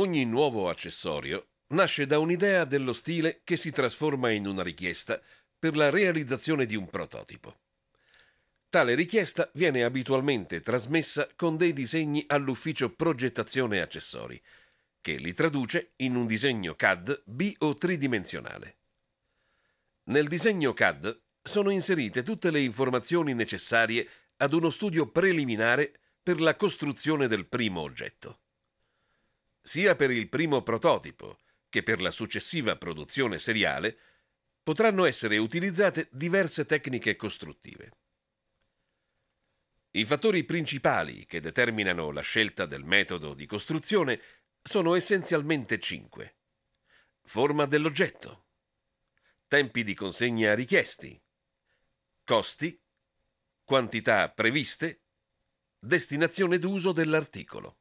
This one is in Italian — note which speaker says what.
Speaker 1: Ogni nuovo accessorio nasce da un'idea dello stile che si trasforma in una richiesta per la realizzazione di un prototipo. Tale richiesta viene abitualmente trasmessa con dei disegni all'ufficio progettazione accessori, che li traduce in un disegno CAD bi o tridimensionale. Nel disegno CAD sono inserite tutte le informazioni necessarie ad uno studio preliminare per la costruzione del primo oggetto sia per il primo prototipo che per la successiva produzione seriale, potranno essere utilizzate diverse tecniche costruttive. I fattori principali che determinano la scelta del metodo di costruzione sono essenzialmente cinque. Forma dell'oggetto, tempi di consegna richiesti, costi, quantità previste, destinazione d'uso dell'articolo.